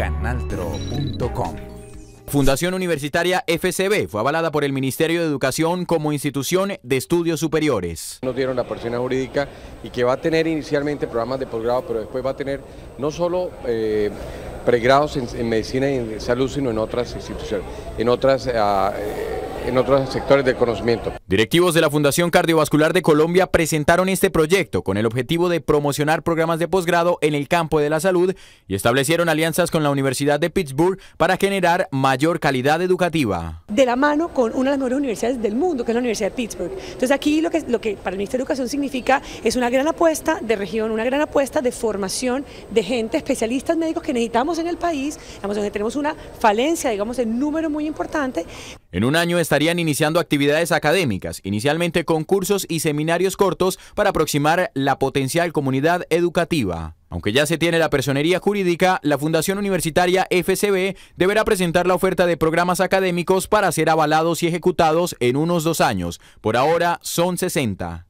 canaltro.com. Fundación Universitaria FCB fue avalada por el Ministerio de Educación como institución de estudios superiores. Nos dieron la persona jurídica y que va a tener inicialmente programas de posgrado, pero después va a tener no solo eh, pregrados en, medicina y en salud, sino en otras instituciones, en otras ah, eh, en otros sectores del conocimiento. Directivos de la Fundación Cardiovascular de Colombia presentaron este proyecto con el objetivo de promocionar programas de posgrado en el campo de la salud y establecieron alianzas con la Universidad de Pittsburgh para generar mayor calidad educativa. De la mano con una de las mejores universidades del mundo, que es la Universidad de Pittsburgh. Entonces aquí lo que, para el Ministerio de Educación significa es una gran apuesta de región, una gran apuesta de formación de gente, especialistas médicos que necesitamos en el país, donde tenemos una falencia, digamos, en número muy importante. En un año estarían iniciando actividades académicas, inicialmente con cursos y seminarios cortos para aproximar la potencial comunidad educativa. Aunque ya se tiene la personería jurídica, la Fundación Universitaria FCB deberá presentar la oferta de programas académicos para ser avalados y ejecutados en unos dos años. Por ahora son 60.